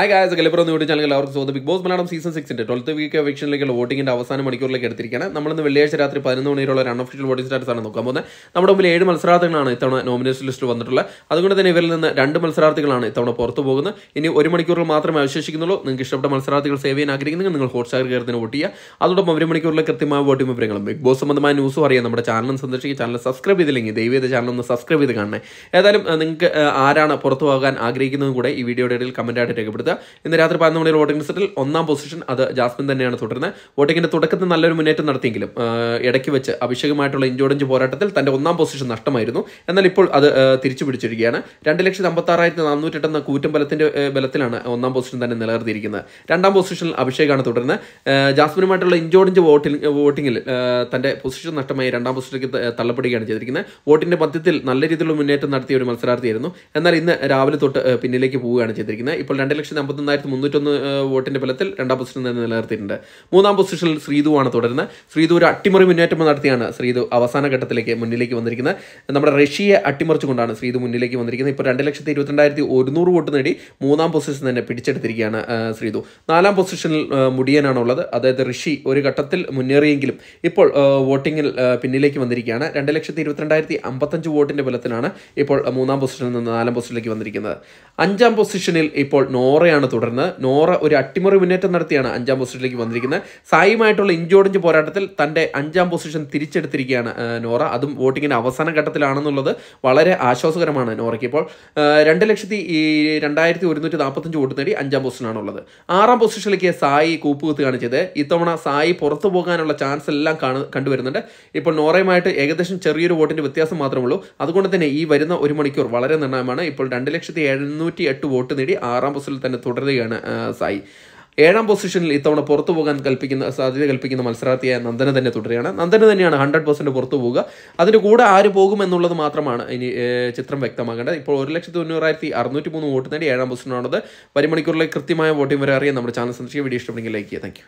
hi guys ഗലപ്പുറം YouTube ചാനലിൽ എല്ലാവർക്കും സ്വന്തം ബിഗ് ബോസ് മലയാളം സീസൺ സിക്സിൻ്റെ ട്വൽത്ത് വീക്ക് എവിക്ഷനിലേക്കുള്ള വോട്ടിങ്ങിൻ്റെ അവസാന മണിക്കൂറിലേക്ക് എടുത്തിരിക്കുകയാണ് നമ്മളിന്ന് വെള്ളിയാഴ്ച രാത്രി പതിനൊന്ന് മണിയിലുള്ള ഒരു അൺഒഫീഷ്യൽ വോട്ടിംഗ് സ്റ്റാർട്ട് ആണ് നോക്കാൻ പോകുന്നത് നമ്മുടെ മുമ്പിൽ ഏഴ് മത്സരാർത്ഥികളാണ് ഇത്തവണ നോമിനേഷൻ ലിസ്റ്റിൽ വന്നിട്ടുള്ളത് അതുകൊണ്ട് തന്നെ ഇവരിൽ നിന്ന് രണ്ട് മത്സരാർത്ഥികളാണ് ഇത്തവണ പുറത്തു പോകുന്നത് ഇനി ഒരു മണിക്കൂറിൽ മാത്രമേ അവശേഷിക്കുന്നുള്ളൂ നിങ്ങൾക്ക് ഇഷ്ടപ്പെട്ട മത്സരാർത്ഥികൾ സേവ് ചെയ്യാൻ ആഗ്രഹിക്കുന്നെങ്കിൽ നിങ്ങൾ ഹോട്ട്സ്റ്റാർ കയറുന്നതിന് വോട്ട് ചെയ്യുക അതോടൊപ്പം ഒരു മണിക്കൂറിലെ കൃത്യമായ വോട്ടിംഗ് വിവരങ്ങളും ബിഗ് ബോസ് സംബന്ധമായ ന്യൂസും അറിയാം നമ്മുടെ ചാനൽ സന്ദർശിക്കുക ചാനൽ സബ്സ്ക്രൈബ് ചെയ്തില്ലെങ്കിൽ ദൈവീത ചാനൽ ഒന്ന് സബ്സ്ക്രൈബ് ചെയ്ത് കാണണേ ഏതായാലും നിങ്ങൾക്ക് ആരാണ് പുറത്തു പോകാൻ ആഗ്രഹിക്കുന്നതും കൂടെ ഈ വീഡിയോയുടെ ഇടയിൽ കമൻറ്റായിട്ട് രേഖപ്പെടുത്തുക വെച്ചാൽ ഇന്ന് രാത്രി പതിനൊന്ന് മണിയിൽ വോട്ടിംഗ് റിസൾട്ടിൽ ഒന്നാം പൊസിഷൻ അത് ജാസ്മിൻ തന്നെയാണ് തുടരുന്നത് വോട്ടിങ്ങിന്റെ തുടക്കത്തിൽ നല്ലൊരു മുന്നേറ്റം നടത്തിയെങ്കിലും ഇടയ്ക്ക് വെച്ച് അഭിഷേകമായിട്ടുള്ള ഇഞ്ചോടഞ്ച് പോരാട്ടത്തിൽ തന്റെ ഒന്നാം പൊസിഷൻ നഷ്ടമായിരുന്നു എന്നാൽ ഇപ്പോൾ അത് തിരിച്ചു പിടിച്ചിരിക്കുകയാണ് രണ്ട് ലക്ഷത്തി അമ്പത്താറായിരത്തി നാനൂറ്റെട്ടെന്ന കൂറ്റം ബലത്തിന്റെ ബലത്തിലാണ് ഒന്നാം പൊസിഷൻ തന്നെ നിലനിർത്തിയിരിക്കുന്നത് രണ്ടാം പൊസിഷനിൽ അഭിഷേകാണ് തുടരുന്നത് ജാസ്മിനുമായിട്ടുള്ള ഇഞ്ചോടിഞ്ച് വോട്ടിംഗ് വോട്ടിങ്ങിൽ തന്റെ പൊസിഷൻ നഷ്ടമായി രണ്ടാം പൊസിഷനിലേക്ക് തള്ളപ്പെടുകയാണ് ചെയ്തിരിക്കുന്നത് വോട്ടിന്റെ മധ്യത്തിൽ നല്ല രീതിയിലുള്ള മുന്നേറ്റം നടത്തിയ ഒരു മത്സരാർത്ഥിയായിരുന്നു എന്നാൽ ഇന്ന് രാവിലെ തൊട്ട് പിന്നിലേക്ക് പോവുകയാണ് ചെയ്തിരിക്കുന്നത് ഇപ്പോൾ രണ്ട് ലക്ഷത്തി അമ്പത്തൊന്നായിരത്തി മുന്നൂറ്റൊന്ന് വോട്ടിന്റെ ബലത്തിൽ രണ്ടാം പൊസിഷൻ തന്നെ നിലനിർത്തിയിട്ടുണ്ട് മൂന്നാം പൊസിഷനിൽ ആണ് തുടരുന്നത് ശ്രീതു ഒരു അട്ടിമറി മുന്നേറ്റം നടത്തിയാണ് ശ്രീതു അവസാന ഘട്ടത്തിലേക്ക് മുന്നിലേക്ക് വന്നിരിക്കുന്നത് നമ്മുടെ റഷ്യയെ അട്ടിമറിച്ചുകൊണ്ടാണ് ശ്രീതു മുന്നിലേക്ക് വന്നിരിക്കുന്നത് ഇപ്പോൾ രണ്ട് ലക്ഷത്തി ഇരുപത്തിരണ്ടായിരത്തി ഒരുന്നൂറ് വോട്ട് നേടി മൂന്നാം പൊസിഷൻ തന്നെ പിടിച്ചെടുത്തിരിക്കുകയാണ് ശ്രീതു നാലാം പൊസിഷനിൽ മുടിയനാണുള്ളത് അതായത് ഋഷി ഒരു ഘട്ടത്തിൽ മുന്നേറിയെങ്കിലും ഇപ്പോൾ വോട്ടിങ്ങിൽ പിന്നിലേക്ക് വന്നിരിക്കുകയാണ് രണ്ട് ലക്ഷത്തി ഇരുപത്തിരണ്ടായിരത്തി അമ്പത്തഞ്ച് വോട്ടിൻ്റെ ബലത്തിലാണ് ഇപ്പോൾ മൂന്നാം പൊസിഷനിൽ നിന്ന് നാലാം പൊസിഷനിലേക്ക് വന്നിരിക്കുന്നത് അഞ്ചാം പൊസിഷനിൽ ഇപ്പോൾ നോർ നോറയാണ് തുടർന്ന് നോറ ഒരു അട്ടിമറി മുന്നേറ്റം നടത്തിയാണ് അഞ്ചാം പൊസിഷനിലേക്ക് വന്നിരിക്കുന്നത് സായിയുമായിട്ടുള്ള ഇഞ്ചോടിഞ്ച് പോരാട്ടത്തിൽ തൻ്റെ അഞ്ചാം പൊസിഷൻ തിരിച്ചെടുത്തിരിക്കുകയാണ് നോറ അതും വോട്ടിങ്ങിൻ്റെ അവസാന ഘട്ടത്തിലാണെന്നുള്ളത് വളരെ ആശ്വാസകരമാണ് നോറയ്ക്ക് ഇപ്പോൾ രണ്ട് ലക്ഷത്തി രണ്ടായിരത്തി ഒരുന്നൂറ്റി നാൽപ്പത്തഞ്ച് വോട്ട് നേടി അഞ്ചാം പൊസിഷനാണുള്ളത് ആറാം പൊസിഷനിലേക്ക് സായി കൂപ്പുകുത്ത് കാണിച്ചത് ഇത്തവണ സായി പുറത്തു പോകാനുള്ള ചാൻസ് എല്ലാം കാണു കണ്ടുവരുന്നുണ്ട് ഇപ്പോൾ നോറയുമായിട്ട് ഏകദേശം ചെറിയൊരു വോട്ടിൻ്റെ വ്യത്യാസം മാത്രമേ ഉള്ളൂ അതുകൊണ്ട് തന്നെ ഈ വരുന്ന ഒരു മണിക്കൂർ വളരെ നിർണ്ണയമാണ് ഇപ്പോൾ രണ്ട് ലക്ഷത്തി എഴുന്നൂറ്റി എട്ട് വോട്ട് നേടി ആറാം പൊസിഷനിൽ തന്നെ തന്നെ തുടരുകയാണ് സായി ഏഴാം പൊസിഷനിൽ ഇത്തവണ പുറത്തു പോകാൻ കൽപ്പിക്കുന്ന സാധ്യത കൽപ്പിക്കുന്ന മത്സരാർത്ഥിയായ നന്ദന തന്നെ തുടരുകയാണ് നന്ദന തന്നെയാണ് ഹൺഡ്രഡ് പെർസെൻറ്റ് പുറത്തു പോവുക അതിൻ്റെ കൂടെ ആര് പോകും എന്നുള്ളത് മാത്രമാണ് ഇനി ചിത്രം വ്യക്തമാകേണ്ടത് ഇപ്പോൾ ഒരു ലക്ഷത്തി തൊണ്ണൂറായിരത്തി അറുന്നൂറ്റി മൂന്ന് വോട്ട് നേടി ഏഴാം പൊസിഷനാണത് വരുമണിക്കൂറിലെ കൃത്യമായ വോട്ടിംഗ് വരെ അറിയാൻ നമ്മുടെ ചാനൽ സന്ദർശിക്കുക വീഡിയോ ഇഷ്ടപ്പെടുന്നെങ്കിൽ ലൈക്ക് ചെയ്യുക താങ്ക്